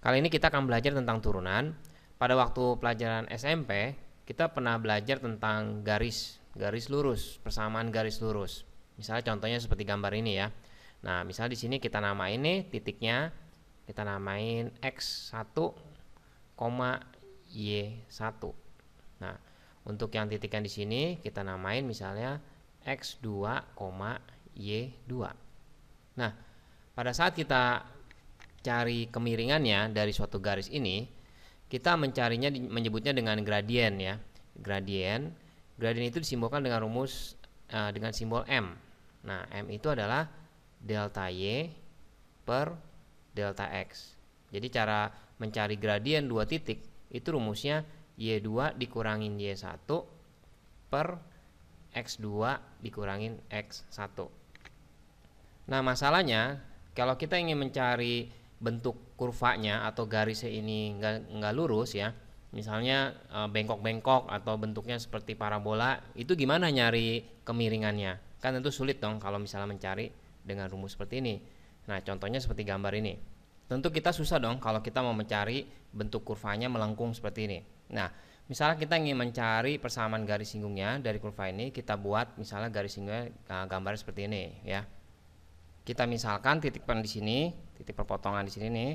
Kali ini kita akan belajar tentang turunan. Pada waktu pelajaran SMP, kita pernah belajar tentang garis, garis lurus, persamaan garis lurus. Misalnya contohnya seperti gambar ini ya. Nah, misalnya di sini kita namain ini titiknya, kita namain X1, Y1. Nah, untuk yang titiknya di sini kita namain misalnya X2, Y2. Nah, pada saat kita cari kemiringannya dari suatu garis ini, kita mencarinya menyebutnya dengan gradien ya. Gradien, gradien itu disimbolkan dengan rumus uh, dengan simbol m. Nah, m itu adalah delta y per delta x. Jadi cara mencari gradien dua titik itu rumusnya y2 dikurangin y1 per x2 dikurangin x1. Nah, masalahnya kalau kita ingin mencari bentuk kurvanya atau garisnya ini enggak nggak lurus ya misalnya eh, bengkok-bengkok atau bentuknya seperti parabola itu gimana nyari kemiringannya kan tentu sulit dong kalau misalnya mencari dengan rumus seperti ini nah contohnya seperti gambar ini tentu kita susah dong kalau kita mau mencari bentuk kurvanya melengkung seperti ini nah misalnya kita ingin mencari persamaan garis singgungnya dari kurva ini kita buat misalnya garis singgungnya eh, gambar seperti ini ya kita misalkan titik pen di sini, titik perpotongan di sini nih,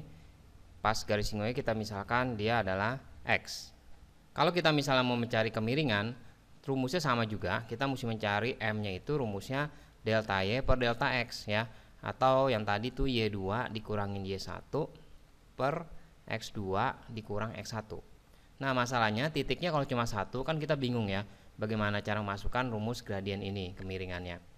pas garis singgungnya kita misalkan dia adalah X. Kalau kita misalnya mau mencari kemiringan, rumusnya sama juga, kita mesti mencari M-nya itu rumusnya delta Y per delta X ya, atau yang tadi tuh Y2 dikurangin Y1 per X2 dikurang X1. Nah masalahnya titiknya kalau cuma satu kan kita bingung ya, bagaimana cara memasukkan rumus gradien ini, kemiringannya.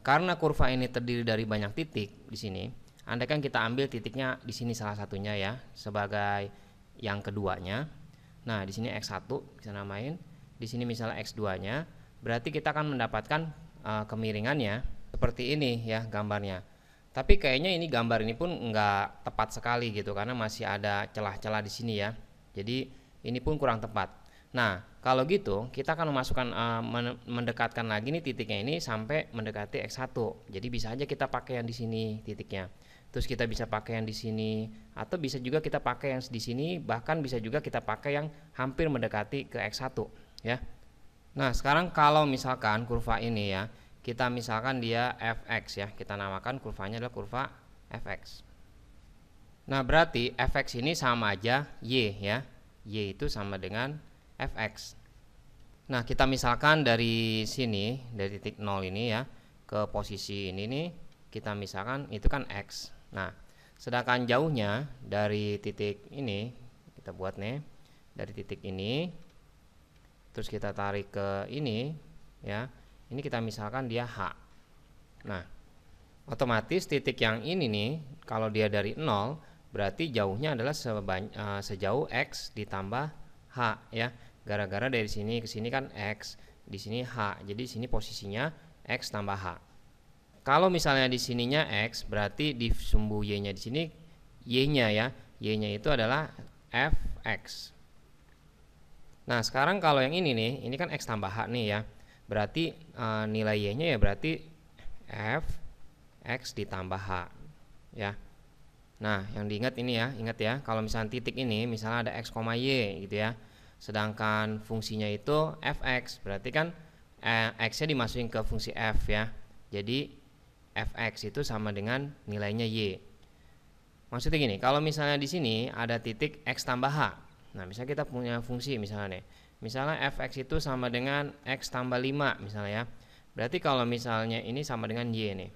Karena kurva ini terdiri dari banyak titik di sini, andaikan kita ambil titiknya di sini salah satunya ya sebagai yang keduanya. Nah, di sini X1 bisa namain, di sini misalnya X2-nya, berarti kita akan mendapatkan uh, kemiringannya seperti ini ya gambarnya. Tapi kayaknya ini gambar ini pun nggak tepat sekali gitu karena masih ada celah-celah di sini ya. Jadi ini pun kurang tepat. Nah, kalau gitu kita akan memasukkan uh, mendekatkan lagi nih titiknya ini sampai mendekati X1. Jadi bisa aja kita pakai yang di sini titiknya. Terus kita bisa pakai yang di sini atau bisa juga kita pakai yang di sini bahkan bisa juga kita pakai yang hampir mendekati ke X1 ya. Nah, sekarang kalau misalkan kurva ini ya, kita misalkan dia fx ya, kita namakan kurvanya adalah kurva fx. Nah, berarti fx ini sama aja y ya. Y itu sama dengan fx. Nah, kita misalkan dari sini, dari titik 0 ini ya, ke posisi ini nih, kita misalkan itu kan x. Nah, sedangkan jauhnya dari titik ini, kita buat nih, dari titik ini, terus kita tarik ke ini, ya, ini kita misalkan dia h. Nah, otomatis titik yang ini nih, kalau dia dari 0, berarti jauhnya adalah eh, sejauh x ditambah h, ya gara-gara dari sini ke sini kan x di sini h jadi di sini posisinya x tambah h kalau misalnya di sininya x berarti di sumbu y nya di sini y nya ya y nya itu adalah fx nah sekarang kalau yang ini nih ini kan x tambah h nih ya berarti e, nilai y nya ya berarti f x ditambah h ya nah yang diingat ini ya ingat ya kalau misalnya titik ini misalnya ada x, y gitu ya sedangkan fungsinya itu fx berarti kan e, x-nya dimasukin ke fungsi f ya jadi fx itu sama dengan nilainya y maksudnya gini kalau misalnya di sini ada titik x tambah h nah misalnya kita punya fungsi misalnya nih misalnya fx itu sama dengan x tambah 5 misalnya ya berarti kalau misalnya ini sama dengan y nih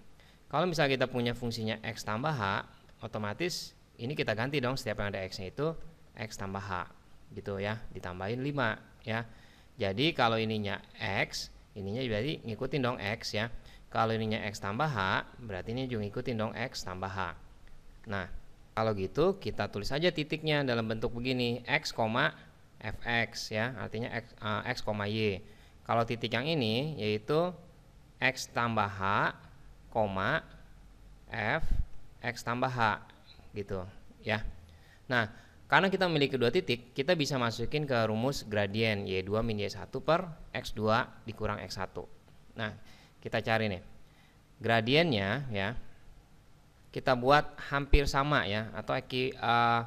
kalau misalnya kita punya fungsinya x tambah h otomatis ini kita ganti dong setiap yang ada x nya itu x tambah h gitu ya ditambahin 5 ya jadi kalau ininya X ininya berarti ngikutin dong X ya kalau ininya X tambah H berarti ini juga ngikutin dong X tambah H nah kalau gitu kita tulis aja titiknya dalam bentuk begini X, fx ya artinya X, uh, X, Y kalau titik yang ini yaitu X tambah H, F, X tambah H gitu ya nah karena kita memiliki dua titik, kita bisa masukin ke rumus gradien Y2 min Y1 per X2 dikurang X1. Nah, kita cari nih. Gradiennya ya, kita buat hampir sama ya, atau eki, uh,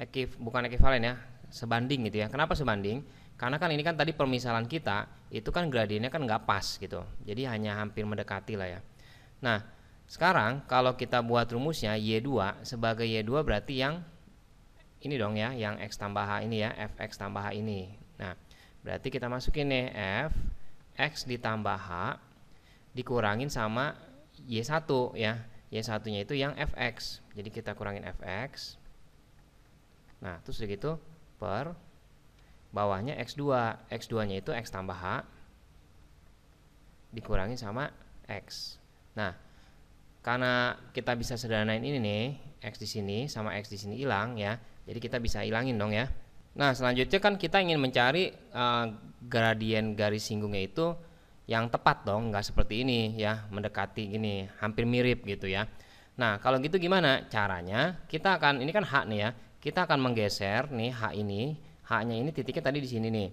eh, eki, bukan ekivalen ya, sebanding gitu ya. Kenapa sebanding? Karena kan ini kan tadi permisalan kita, itu kan gradiennya kan nggak pas gitu. Jadi hanya hampir mendekati lah ya. Nah, sekarang kalau kita buat rumusnya Y2 sebagai Y2 berarti yang ini dong ya yang x tambah h ini ya fx tambah h ini nah berarti kita masukin nih f x ditambah h dikurangin sama y1 ya y1 nya itu yang fx jadi kita kurangin fx nah terus segitu per bawahnya x2 x2 nya itu x tambah h dikurangin sama x nah karena kita bisa sederhanain ini nih x di sini sama x di sini hilang ya jadi kita bisa hilangin dong ya. Nah selanjutnya kan kita ingin mencari uh, gradien garis singgungnya itu yang tepat dong, nggak seperti ini ya, mendekati gini, hampir mirip gitu ya. Nah kalau gitu gimana caranya? Kita akan, ini kan H nih ya, kita akan menggeser nih H ini, H-nya ini titiknya tadi di sini nih.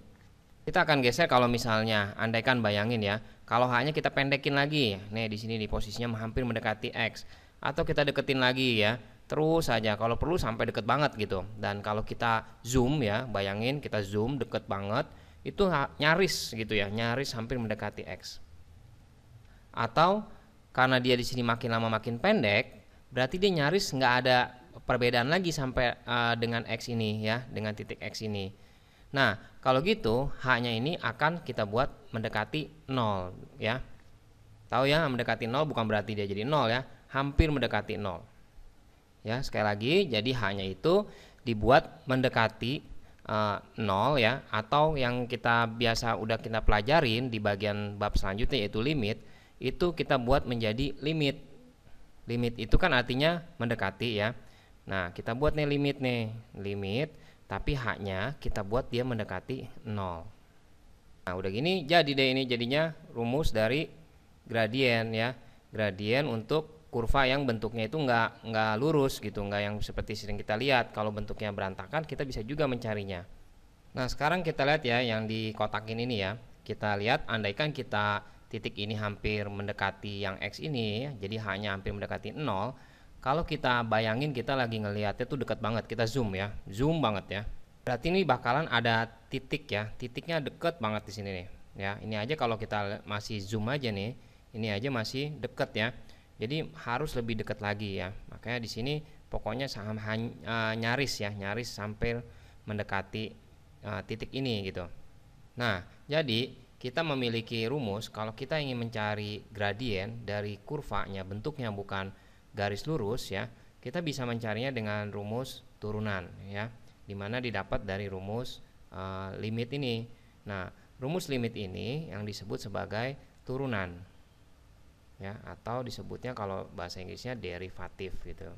Kita akan geser kalau misalnya, andaikan bayangin ya, kalau h kita pendekin lagi, nih di sini di posisinya hampir mendekati X. Atau kita deketin lagi ya, terus saja kalau perlu sampai deket banget gitu dan kalau kita zoom ya bayangin kita zoom deket banget itu nyaris gitu ya nyaris hampir mendekati X atau karena dia di sini makin lama makin pendek berarti dia nyaris nggak ada perbedaan lagi sampai uh, dengan X ini ya dengan titik X ini nah kalau gitu H-nya ini akan kita buat mendekati nol ya tahu ya mendekati nol bukan berarti dia jadi nol ya hampir mendekati nol ya sekali lagi jadi hanya itu dibuat mendekati uh, nol ya atau yang kita biasa udah kita pelajarin di bagian bab selanjutnya yaitu limit itu kita buat menjadi limit limit itu kan artinya mendekati ya nah kita buat nih limit nih limit tapi haknya kita buat dia mendekati nol nah udah gini jadi deh ini jadinya rumus dari gradien ya gradien untuk kurva yang bentuknya itu nggak nggak lurus gitu nggak yang seperti sering kita lihat kalau bentuknya berantakan kita bisa juga mencarinya nah sekarang kita lihat ya yang di kotak ini nih ya kita lihat andaikan kita titik ini hampir mendekati yang X ini ya, jadi hanya hampir mendekati nol kalau kita bayangin kita lagi ngelihatnya tuh dekat banget kita zoom ya zoom banget ya berarti ini bakalan ada titik ya titiknya deket banget di sini nih ya ini aja kalau kita masih zoom aja nih ini aja masih deket ya jadi harus lebih dekat lagi ya. Makanya di sini pokoknya saham uh, nyaris ya, nyaris sampai mendekati uh, titik ini gitu. Nah, jadi kita memiliki rumus kalau kita ingin mencari gradien dari kurvanya bentuknya bukan garis lurus ya, kita bisa mencarinya dengan rumus turunan ya, dimana didapat dari rumus uh, limit ini. Nah, rumus limit ini yang disebut sebagai turunan ya atau disebutnya kalau bahasa Inggrisnya derivatif gitu